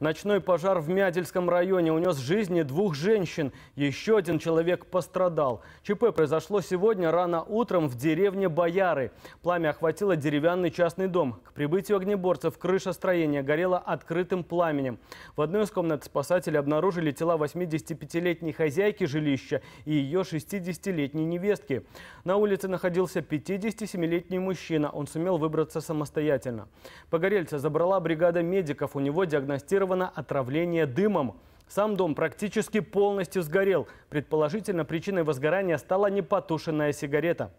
Ночной пожар в Мядельском районе унес жизни двух женщин. Еще один человек пострадал. ЧП произошло сегодня рано утром в деревне Бояры. Пламя охватило деревянный частный дом. К прибытию огнеборцев крыша строения горела открытым пламенем. В одной из комнат спасатели обнаружили тела 85-летней хозяйки жилища и ее 60-летней невестки. На улице находился 57-летний мужчина. Он сумел выбраться самостоятельно. Погорельца забрала бригада медиков. У него диагностировали зафиксировано отравление дымом. Сам дом практически полностью сгорел. Предположительно, причиной возгорания стала непотушенная сигарета.